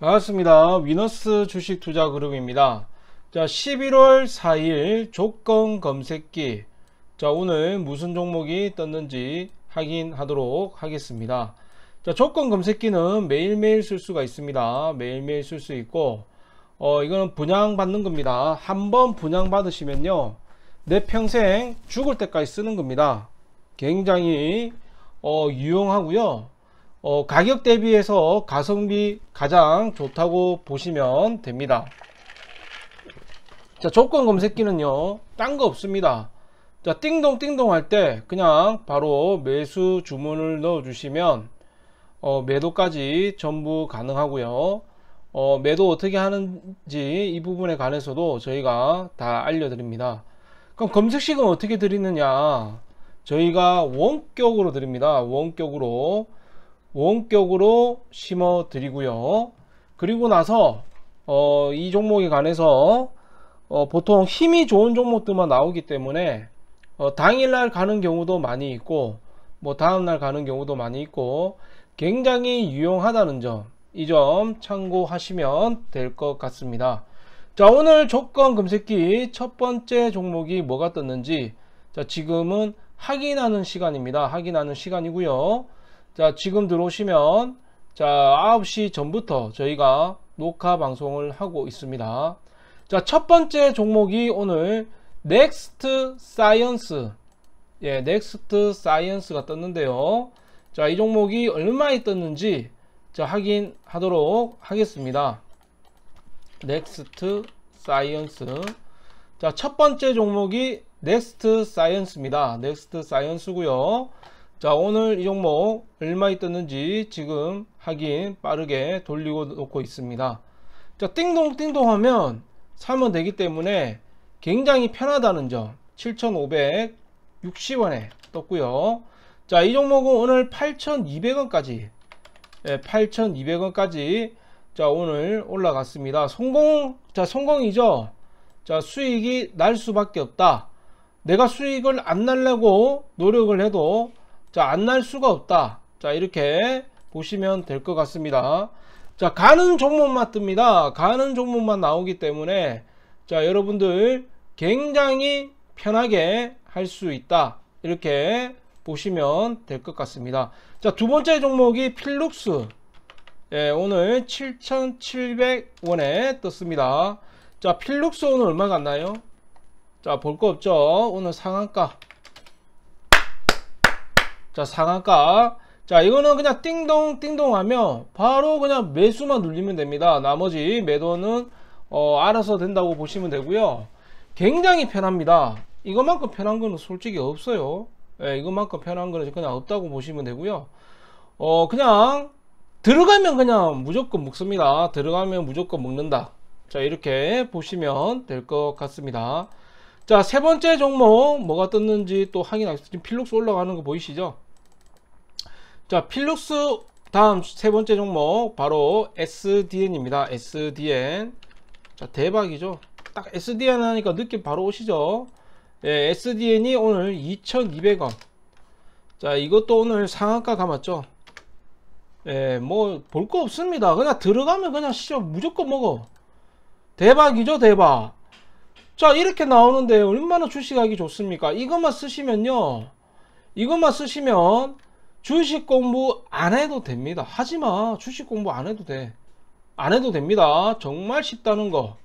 반갑습니다. 위너스 주식 투자 그룹입니다. 자, 11월 4일 조건 검색기. 자, 오늘 무슨 종목이 떴는지 확인하도록 하겠습니다. 자, 조건 검색기는 매일매일 쓸 수가 있습니다. 매일매일 쓸 수 있고, 어, 이거는 분양받는 겁니다. 한 번 분양받으시면요. 내 평생 죽을 때까지 쓰는 겁니다. 굉장히, 어, 유용하고요. 어, 가격 대비해서 가성비 가장 좋다고 보시면 됩니다 자 조건 검색기는요 딴 거 없습니다 자 띵동 띵동 할 때 그냥 바로 매수 주문을 넣어 주시면 어, 매도까지 전부 가능하고요 어, 매도 어떻게 하는지 이 부분에 관해서도 저희가 다 알려드립니다 그럼 검색식은 어떻게 드리느냐 저희가 원격으로 드립니다 원격으로 원격으로 심어 드리고요 그리고 나서 어, 이 종목에 관해서 어, 보통 힘이 좋은 종목들만 나오기 때문에 어, 당일날 가는 경우도 많이 있고 뭐 다음날 가는 경우도 많이 있고 굉장히 유용하다는 점 이 점 참고하시면 될 것 같습니다 자 오늘 조건 금색기첫 번째 종목이 뭐가 떴는지 자 지금은 확인하는 시간입니다 확인하는 시간이고요 자 지금 들어오시면 자 9시 전부터 저희가 녹화 방송을 하고 있습니다 자첫 번째 종목이 오늘 넥스트 사이언스 예 넥스트 사이언스가 떴는데요 자이 종목이 얼마에 떴는지 자 확인하도록 하겠습니다 넥스트 사이언스 자첫 번째 종목이 넥스트 사이언스입니다 넥스트 사이언스고요 자 오늘 이 종목 얼마 있었는지 지금 하인 빠르게 돌리고 놓고 있습니다 자 띵동 띵동 하면 사면 되기 때문에 굉장히 편하다는 점 7,560원에 떴고요 자 이 종목은 오늘 8,200원까지 네, 예, 8,200원까지 자 오늘 올라갔습니다 성공 자 성공이죠 자 수익이 날 수밖에 없다 내가 수익을 안 날려고 노력을 해도 자, 안 날 수가 없다. 자, 이렇게 보시면 될 것 같습니다. 자, 가는 종목만 뜹니다. 가는 종목만 나오기 때문에 자, 여러분들 굉장히 편하게 할 수 있다. 이렇게 보시면 될 것 같습니다. 자, 두 번째 종목이 필룩스. 예, 오늘 7,700원에 떴습니다. 자, 필룩스 오늘 얼마 갔나요? 자, 볼 거 없죠? 오늘 상한가 자 상한가 자 이거는 그냥 띵동 띵동 하면 바로 그냥 매수만 눌리면 됩니다 나머지 매도는 어, 알아서 된다고 보시면 되고요 굉장히 편합니다 이것만큼 편한 거는 솔직히 없어요 예, 이것만큼 편한 거는 그냥 없다고 보시면 되고요 어 그냥 들어가면 그냥 무조건 묶습니다 들어가면 무조건 묶는다자 이렇게 보시면 될 것 같습니다 자, 세 번째 종목 뭐가 떴는지 또 확인하겠습니다. 지금 필룩스 올라가는 거 보이시죠? 자, 필룩스 다음 세 번째 종목 바로 SDN입니다. SDN. 자, 대박이죠. 딱 SDN 하니까 느낌 바로 오시죠? 예, SDN이 오늘 2,200원. 자, 이것도 오늘 상한가 감았죠. 예, 뭐볼 거 없습니다. 그냥 들어가면 그냥 시작 무조건 먹어. 대박이죠, 대박. 자 이렇게 나오는데 얼마나 주식하기 좋습니까 이것만 쓰시면요 이것만 쓰시면 주식 공부 안 해도 됩니다 하지마 주식 공부 안 해도 돼안 해도 됩니다 정말 쉽다는 거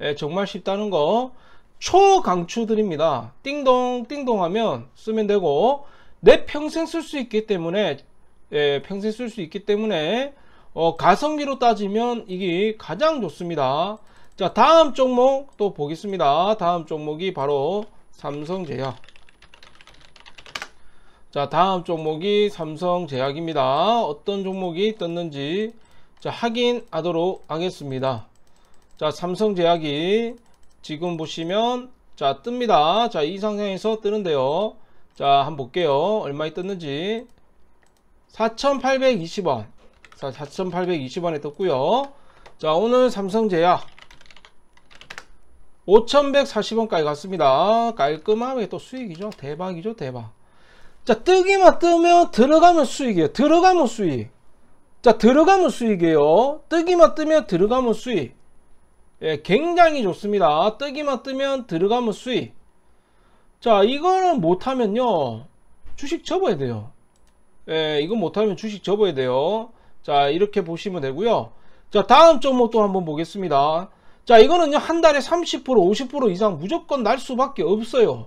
예, 정말 쉽다는 거 초강추 드립니다 띵동 띵동 하면 쓰면 되고 내 평생 쓸 수 있기 때문에 예, 평생 쓸 수 있기 때문에 어, 가성비로 따지면 이게 가장 좋습니다 자 다음 종목 또 보겠습니다 다음 종목이 바로 삼성제약 자 다음 종목이 삼성제약입니다 어떤 종목이 떴는지 자 확인하도록 하겠습니다 자 삼성제약이 지금 보시면 자 뜹니다 자 이상향에서 뜨는데요 자 한번 볼게요 얼마에 떴는지 4820원 4820원에 떴고요 자 오늘 삼성제약 5,140원까지 갔습니다. 깔끔하게 또 수익이죠. 대박이죠. 대박. 자, 뜨기만 뜨면 들어가면 수익이에요. 들어가면 수익. 자, 들어가면 수익이에요. 뜨기만 뜨면 들어가면 수익. 예, 굉장히 좋습니다. 뜨기만 뜨면 들어가면 수익. 자, 이거는 못하면요. 주식 접어야 돼요. 예, 이거 못하면 주식 접어야 돼요. 자, 이렇게 보시면 되고요. 자, 다음 종목 도 한번 보겠습니다. 자 이거는요 한 달에 30% 50% 이상 무조건 날 수밖에 없어요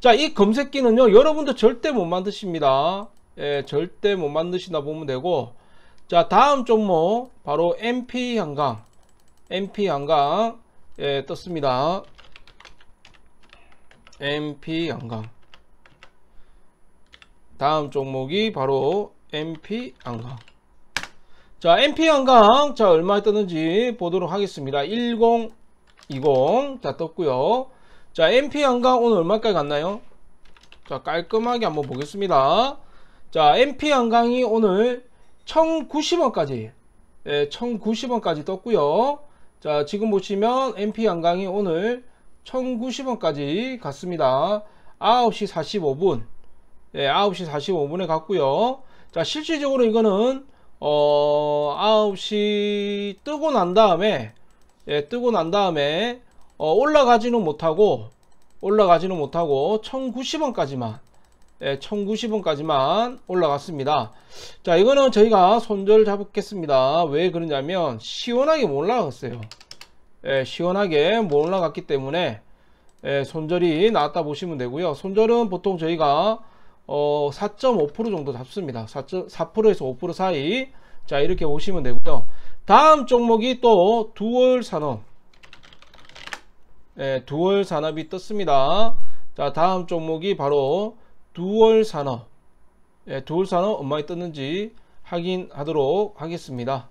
자 이 검색기는요 여러분도 절대 못 만드십니다 예, 절대 못 만드시다 보면 되고 자 다음 종목 바로 MP 한강 MP 한강 예, 떴습니다 MP 한강 다음 종목이 바로 MP 한강 자, MP 한강 자, 얼마에 떴는지 보도록 하겠습니다. 1020 자, 떴고요. 자, MP 한강 오늘 얼마까지 갔나요? 자, 깔끔하게 한번 보겠습니다. 자, MP 한강이 오늘 1090원까지 예, 1090원까지 떴고요. 자, 지금 보시면 MP 한강이 오늘 1090원까지 갔습니다. 9시 45분. 예, 9시 45분에 갔고요. 자, 실질적으로 이거는 어 9시 뜨고 난 다음에 예, 뜨고 난 다음에 어, 올라가지는 못하고 올라가지는 못하고 1090원까지만 예, 1090원까지만 올라갔습니다 자 이거는 저희가 손절 잡겠습니다 왜 그러냐면 시원하게 못 올라갔어요 예, 시원하게 못 올라갔기 때문에 예, 손절이 나왔다 보시면 되고요 손절은 보통 저희가 어, 4.5% 정도 잡습니다. 4.4%에서 5% 사이. 자, 이렇게 보시면 되고요. 다음 종목이 또 두월 산업. 예, 두월 산업이 떴습니다. 자, 다음 종목이 바로 두월 산업. 예, 두월 산업 엄마에 떴는지 확인하도록 하겠습니다.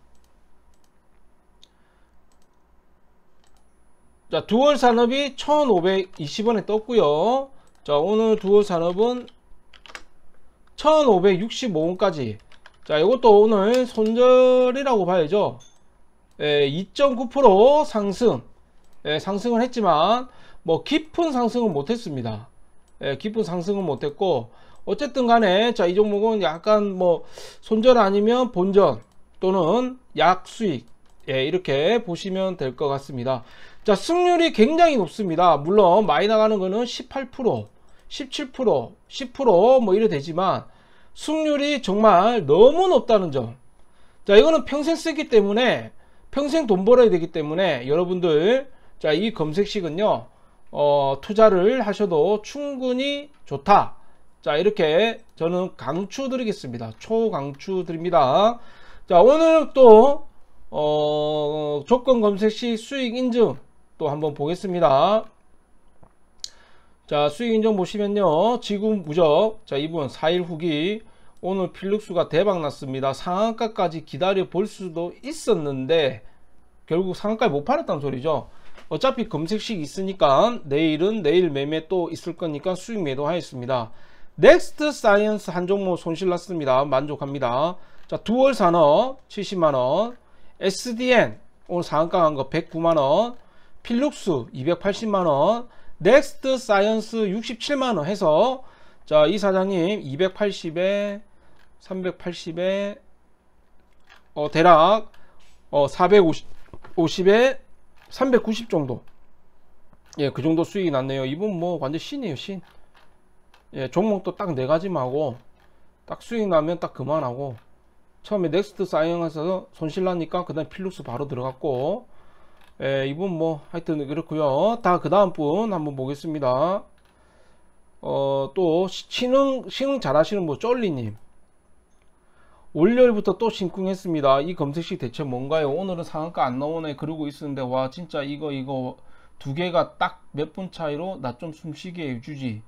자, 두월 산업이 1,520원에 떴고요. 자, 오늘 두월 산업은 1565원까지 자 이것도 오늘 손절이라고 봐야죠 2.9% 예, 상승 예, 상승을 했지만 뭐 깊은 상승은 못했습니다 예, 깊은 상승은 못했고 어쨌든 간에 자이 종목은 약간 뭐 손절 아니면 본전 또는 약수익 예, 이렇게 보시면 될 것 같습니다 자 승률이 굉장히 높습니다 물론 많이 나가는 거는 18% 17%, 10%뭐 이래 되지만 수률이 정말 너무 높다는 점. 자, 이거는 평생 쓰기 때문에 평생 돈 벌어야 되기 때문에 여러분들 자, 이 검색식은요. 어, 투자를 하셔도 충분히 좋다. 자, 이렇게 저는 강추 드리겠습니다. 초강추 드립니다. 자, 오늘 또 어, 조건 검색식 수익 인증 또 한번 보겠습니다. 자 수익 인정 보시면요 지구 무적 자 이분 4일 후기 오늘 필룩수가 대박 났습니다 상한가까지 기다려 볼 수도 있었는데 결국 상한가에 못 팔았다는 소리죠 어차피 검색식 있으니까 내일은 내일 매매 또 있을 거니까 수익 매도하였습니다 넥스트 사이언스 한 종목 손실 났습니다 만족합니다 자 두월 산업 70만원 SDN 오늘 상한가 한거 109만원 필룩수 280만원 넥스트 사이언스 67만원 해서 자이 사장님 280에 380에 어, 대략 어, 450에 390 정도 예 그 정도 수익이 났네요 이분 뭐 완전 신이에요 신 예, 종목도 딱 네 가지만 하고 딱 수익 나면 딱 그만하고 처음에 넥스트 사이언에서 손실 나니까 그 다음 필룩스 바로 들어갔고 예, 이분 뭐 하여튼 그렇고요 다 그 다음 분 한번 보겠습니다 어또 신흥 신흥 잘 하시는 뭐 쫄리님 월요일부터 또 심쿵했습니다 이 검색식 대체 뭔가요 오늘은 상한가 안 나오네 그러고 있었는데 와 진짜 이거 이거 두 개가 딱 몇 분 차이로 나 좀 숨쉬게 해주지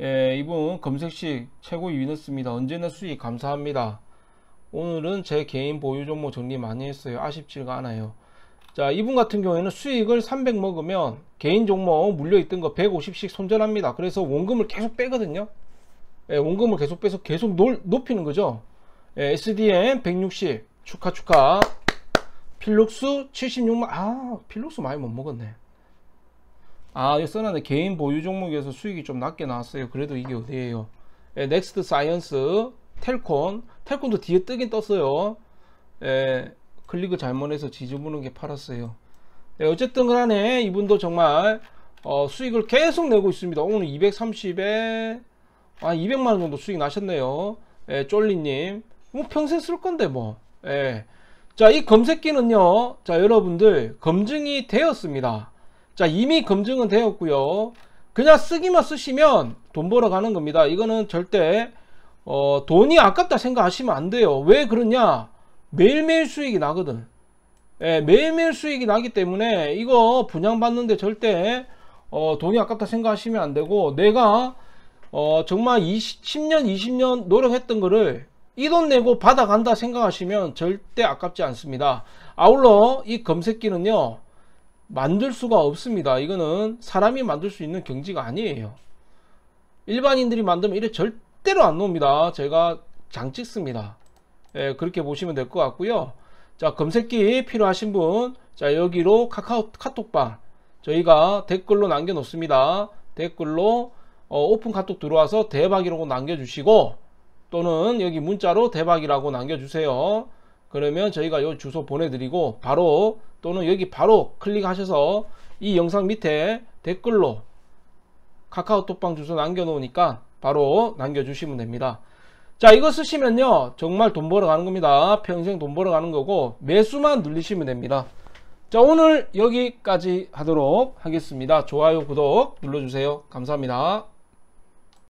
예, 이분 검색식 최고 2위였습니다 언제나 수익 감사합니다 오늘은 제 개인 보유 종목 정리 많이 했어요 아쉽지가 않아요 자 이분 같은 경우에는 수익을 300 먹으면 개인 종목 물려있던 거 150씩 손절합니다 그래서 원금을 계속 빼거든요 예, 원금을 계속 빼서 계속 놀, 높이는 거죠 예, SDM 160 축하 축하 필록수 76만 아 필록수 많이 못 먹었네 아 이거 써놨네 개인 보유 종목에서 수익이 좀 낮게 나왔어요 그래도 이게 어디에요 예, 넥스트 사이언스 텔콘 텔콘도 뒤에 뜨긴 떴어요 예, 클릭을 잘못해서 지저분한 게 팔았어요 네, 어쨌든 간에 이분도 정말 어, 수익을 계속 내고 있습니다 오늘 230에 아 200만원 정도 수익 나셨네요 예, 쫄리님 뭐 평생 쓸 건데 뭐 예. 자이 검색기는요 자 여러분들 검증이 되었습니다 자 이미 검증은 되었고요 그냥 쓰기만 쓰시면 돈 벌어가는 겁니다 이거는 절대 어, 돈이 아깝다 생각하시면 안 돼요 왜 그러냐 매일매일 수익이 나거든 예, 매일매일 수익이 나기 때문에 이거 분양받는데 절대 어, 돈이 아깝다 생각하시면 안되고 내가 어, 정말 20, 10년 20년 노력했던 거를 이 돈 내고 받아간다 생각하시면 절대 아깝지 않습니다 아울러 이 검색기는요 만들 수가 없습니다 이거는 사람이 만들 수 있는 경지가 아니에요 일반인들이 만들면 이래 절대로 안 나옵니다 제가 장 찍습니다 예, 그렇게 보시면 될 것 같고요 자 검색기 필요하신 분 자 여기로 카카오 카톡방 저희가 댓글로 남겨 놓습니다 댓글로 어, 오픈 카톡 들어와서 대박이라고 남겨주시고 또는 여기 문자로 대박이라고 남겨주세요 그러면 저희가 요 주소 보내드리고 바로 또는 여기 바로 클릭하셔서 이 영상 밑에 댓글로 카카오톡방 주소 남겨 놓으니까 바로 남겨주시면 됩니다 자 이거 쓰시면요 정말 돈 벌어가는 겁니다 평생 돈 벌어가는 거고 매수만 늘리시면 됩니다 자 오늘 여기까지 하도록 하겠습니다 좋아요 구독 눌러주세요 감사합니다